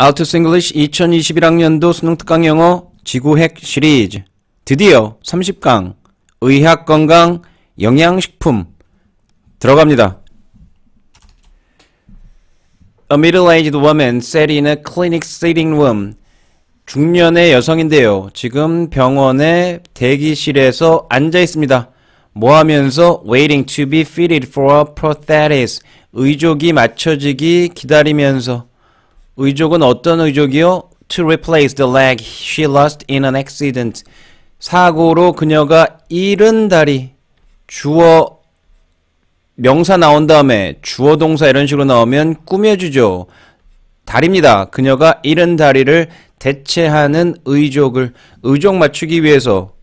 아우투싱글리시 2021학년도 수능 특강 영어 지구핵 시리즈 드디어 30강 의학 건강 영양식품 들어갑니다. A middle-aged woman sat in a clinic sitting room. 중년의 여성인데요. 지금 병원의 대기실에서 앉아 있습니다. 뭐 하면서 waiting to be fitted for a prosthesis. 의족이 맞춰지기 기다리면서 의족은 어떤 의족이요? To replace the leg she lost in an accident. 사고로 그녀가 잃은 다리. 주어 명사 나온 다음에 주어 동사 이런 식으로 나오면 꾸며주죠. 다리입니다. 그녀가 잃은 다리를 대체하는 의족을 의족 맞추기 위해서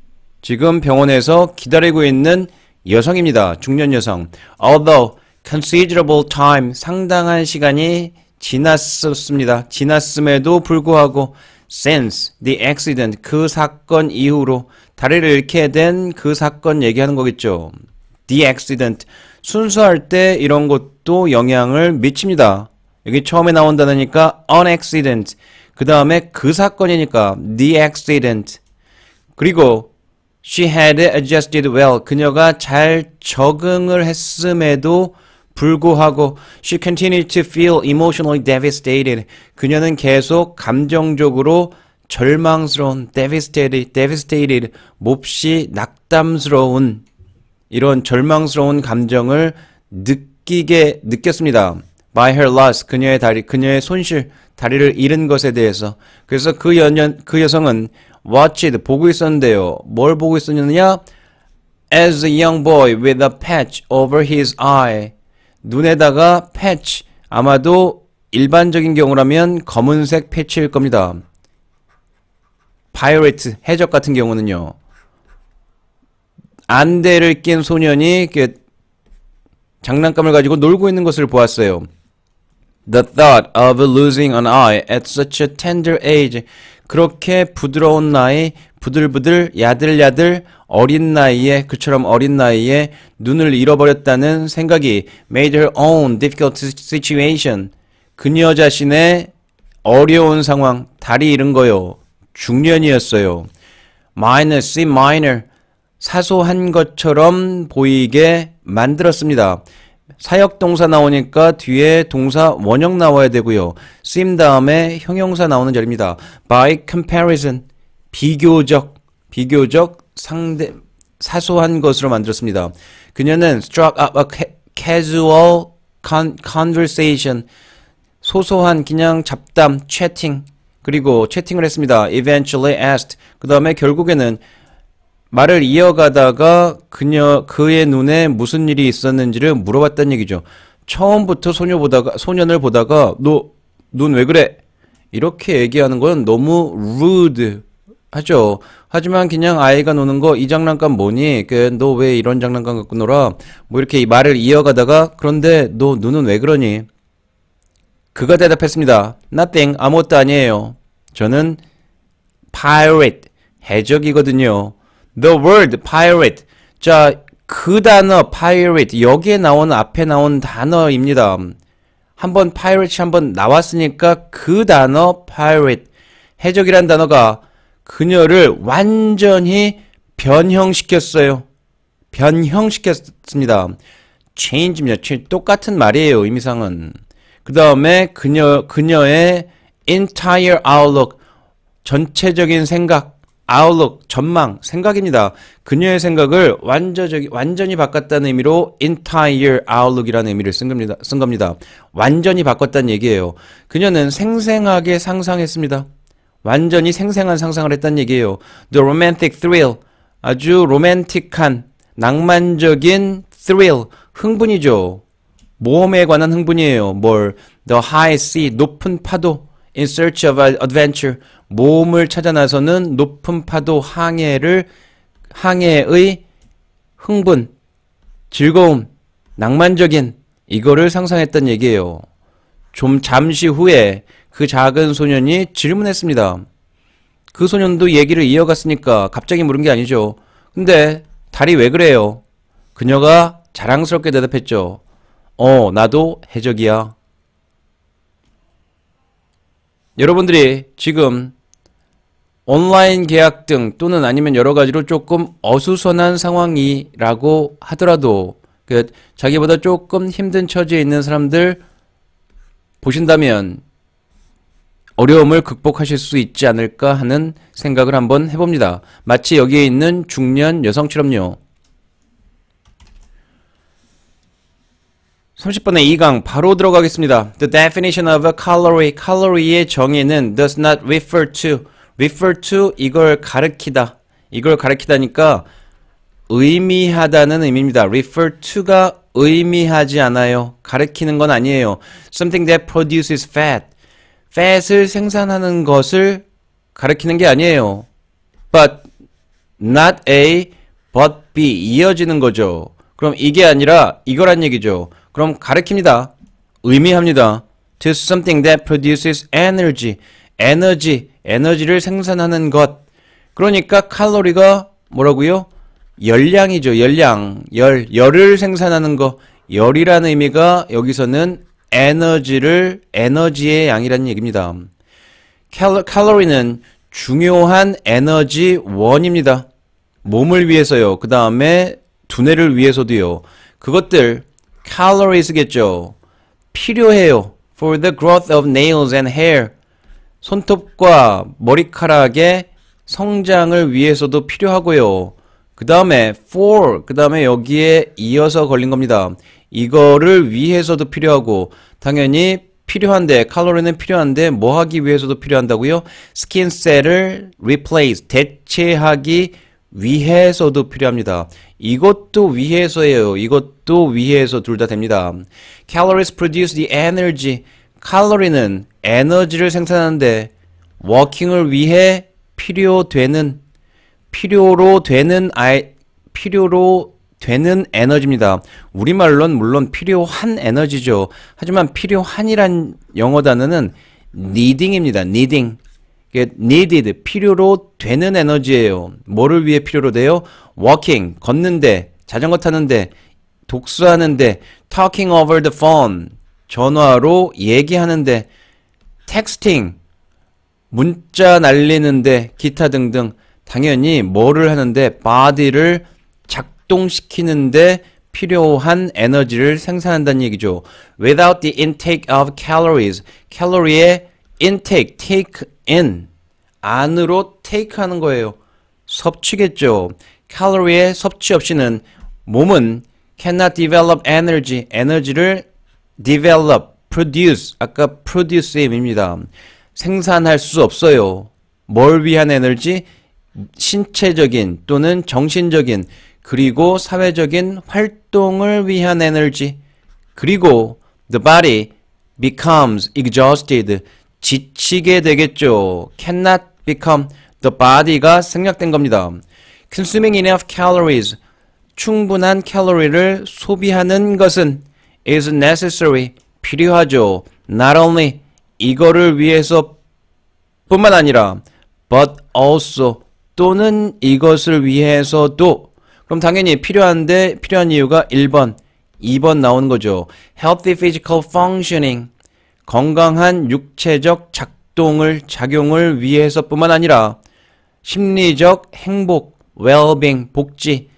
지금 병원에서 기다리고 있는 여성입니다. 중년 여성. Although considerable time 상당한 시간이 지났습니다. 지났음에도 불구하고 since the accident 그 사건 이후로 다리를 잃게 된 그 사건 얘기하는 거겠죠. the accident 순수할 때 이런 것도 영향을 미칩니다. 여기 처음에 나온다니까 on accident 그 다음에 그 사건이니까 the accident 그리고 she had adjusted well 그녀가 잘 적응을 했음에도 불구하고 she continued to feel emotionally devastated. 그녀는 계속 감정적으로 절망스러운 devastated, devastated 몹시 낙담스러운 이런 절망스러운 감정을 느끼게 느꼈습니다. by her loss 그녀의 다리 그녀의 손실 다리를 잃은 것에 대해서 그래서 그 여년 그 여성은 watched 보고 있었는데요. 뭘 보고 있었느냐? As a young boy with a patch over his eye 눈에다가 패치 아마도 일반적인 경우라면 검은색 패치일 겁니다. 바이오트 해적 같은 경우는요. 안대를 낀 소년이 장난감을 가지고 놀고 있는 것을 보았어요. The thought of losing an eye at such a tender age. 그렇게 부드러운 나이, 부들부들, 야들야들 어린 나이에 그처럼 어린 나이에 눈을 잃어버렸다는 생각이 made her own difficult situation 그녀 자신의 어려운 상황 다리 잃은 거요 중년이었어요 minor C minor 사소한 것처럼 보이게 만들었습니다. 사역 동사 나오니까 뒤에 동사 원형 나와야 되고요. 쓰임 다음에 형용사 나오는 절입니다. By comparison, 비교적 비교적 상대 사소한 것으로 만들었습니다. 그녀는 struck up a casual conversation 소소한 그냥 잡담 채팅 그리고 채팅을 했습니다. eventually asked 그 다음에 결국에는 말을 이어가다가 그녀 그의 눈에 무슨 일이 있었는지를 물어봤다는 얘기죠. 처음부터 소녀 보다가 소년을 보다가 너 눈 왜 그래 이렇게 얘기하는 건 너무 rude 하죠. 하지만 그냥 아이가 노는 거 이 장난감 뭐니? 그 너 왜 이런 장난감 갖고 놀아? 뭐 이렇게 말을 이어가다가 그런데 너 눈은 왜 그러니? 그가 대답했습니다. Nothing 아무것도 아니에요. 저는 pirate 해적이거든요. The word pirate 자 그 단어 pirate 여기에 나오는 앞에 나온 단어입니다. 한번 p i r a t e 한번 나왔으니까 그 단어 pirate 해적이란 단어가 그녀를 완전히 변형시켰어요. 변형시켰습니다. change입니다. 똑같은 말이에요. 의미상은. 그 다음에 그녀, 그녀의 entire outlook. 전체적인 생각, outlook, 전망, 생각입니다. 그녀의 생각을 완전히, 완전히 바꿨다는 의미로 entire outlook이라는 의미를 쓴 겁니다. 쓴 겁니다. 완전히 바꿨다는 얘기예요. 그녀는 생생하게 상상했습니다. 완전히 생생한 상상을 했다는 얘기예요. The romantic thrill. 아주 로맨틱한, 낭만적인 thrill. 흥분이죠. 모험에 관한 흥분이에요. 뭘? The high sea. 높은 파도. In search of adventure. 모험을 찾아 나서는 높은 파도 항해를, 항해의 흥분, 즐거움, 낭만적인, 이거를 상상했던 얘기예요. 좀 잠시 후에 그 작은 소년이 질문했습니다. 그 소년도 얘기를 이어갔으니까 갑자기 물은 게 아니죠. 근데 달이 왜 그래요? 그녀가 자랑스럽게 대답했죠. 어, 나도 해적이야. 여러분들이 지금 온라인 계약 등 또는 아니면 여러 가지로 조금 어수선한 상황이라고 하더라도 그 자기보다 조금 힘든 처지에 있는 사람들 보신다면 어려움을 극복하실 수 있지 않을까 하는 생각을 한번 해봅니다. 마치 여기에 있는 중년 여성처럼요. 30번의 2강 바로 들어가겠습니다. The definition of a calorie. 칼로리의 정의는 does not refer to. refer to 이걸 가르키다. 이걸 가르키다니까 의미하다는 의미입니다. refer to가 의미하지 않아요. 가르키는 건 아니에요. Something that produces fat. fat을 생산하는 것을 가르키는 게 아니에요. But not A, but B 이어지는 거죠. 그럼 이게 아니라 이거란 얘기죠. 그럼 가르킵니다. 의미합니다. To something that produces energy. 에너지, 에너지를 생산하는 것. 그러니까 칼로리가 뭐라고요? 열량이죠. 열량. 열. 열을 생산하는 거. 열이라는 의미가 여기서는 에너지를 에너지의 양이라는 얘기입니다. 칼로리는 중요한 에너지 원입니다. 몸을 위해서요. 그 다음에 두뇌를 위해서도요. 그것들 calories겠죠. 필요해요. For the growth of nails and hair. 손톱과 머리카락의 성장을 위해서도 필요하고요. 그 다음에 for 그 다음에 여기에 이어서 걸린 겁니다. 이거를 위해서도 필요하고 당연히 필요한데 칼로리는 필요한데 뭐 하기 위해서도 필요한다고요? 스킨셀을 replace 대체하기 위해서도 필요합니다. 이것도 위해서예요. 이것도 위해서 둘 다 됩니다. calories produce the energy. 칼로리는 에너지를 생산하는데 워킹을 위해 필요되는 필요로 되는 아이 필요로 되는 에너지입니다. 우리말로는 물론 필요한 에너지죠. 하지만 필요한이란 영어 단어는 needing입니다. needing. needed 필요로 되는 에너지예요. 뭐를 위해 필요로 돼요? walking 걷는데 자전거 타는데 독서하는데 talking over the phone 전화로 얘기하는데 texting 문자 날리는데 기타 등등 당연히 뭐를 하는데 바디를 작동시키는데 필요한 에너지를 생산한다는 얘기죠. Without the intake of calories, c a l o r i e 의 intake, take in 안으로 take 하는 거예요. 섭취겠죠. c a l o r i e 의 섭취 없이는 몸은 cannot develop energy, 에너지를 develop, produce, 아까 produce의 의미입니다. 생산할 수 없어요. 뭘 위한 에너지? 신체적인 또는 정신적인 그리고 사회적인 활동을 위한 에너지 그리고 the body becomes exhausted 지치게 되겠죠. cannot become the body가 생략된 겁니다. consuming enough calories 충분한 칼로리를 소비하는 것은 is necessary 필요하죠. not only 이거를 위해서 뿐만 아니라 but also 또는 이것을 위해서도 그럼 당연히 필요한데 필요한 이유가 1번, 2번 나오는 거죠. healthy physical functioning 건강한 육체적 작동을 작용을 위해서뿐만 아니라 심리적 행복, well-being 복지,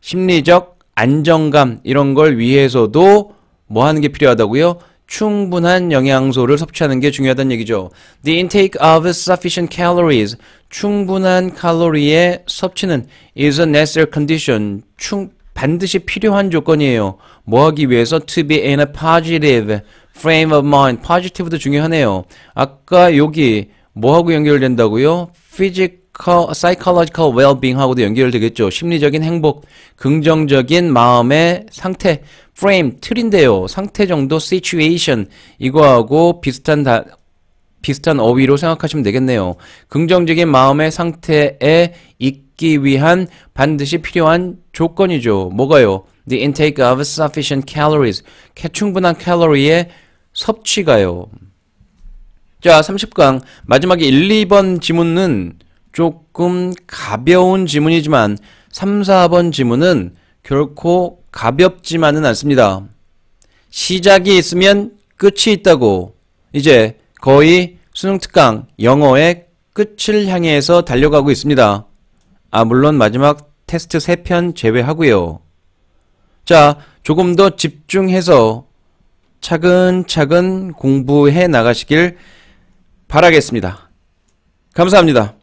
심리적 안정감 이런 걸 위해서도 뭐 하는 게 필요하다고요? 충분한 영양소를 섭취하는 게 중요하다는 얘기죠. The intake of sufficient calories 충분한 칼로리의 섭취는 is a necessary condition. 충, 반드시 필요한 조건이에요. 뭐 하기 위해서? To be in a positive frame of mind. positive도 중요하네요. 아까 여기 뭐하고 연결된다고요? physical, psychological well-being 하고도 연결되겠죠. 심리적인 행복, 긍정적인 마음의 상태, frame, 틀인데요. 상태 정도, situation 이거하고 비슷한 다, 비슷한 어휘로 생각하시면 되겠네요. 긍정적인 마음의 상태에 있기 위한 반드시 필요한 조건이죠. 뭐가요? The intake of sufficient calories. 충분한 칼로리의 섭취가요. 자, 30강. 마지막에 1, 2번 지문은 조금 가벼운 지문이지만 3, 4번 지문은 결코 가볍지만은 않습니다. 시작이 있으면 끝이 있다고. 이제 거의 수능 특강 영어의 끝을 향해서 달려가고 있습니다. 아 물론 마지막 테스트 3편 제외하고요. 자 조금 더 집중해서 차근차근 공부해 나가시길 바라겠습니다. 감사합니다.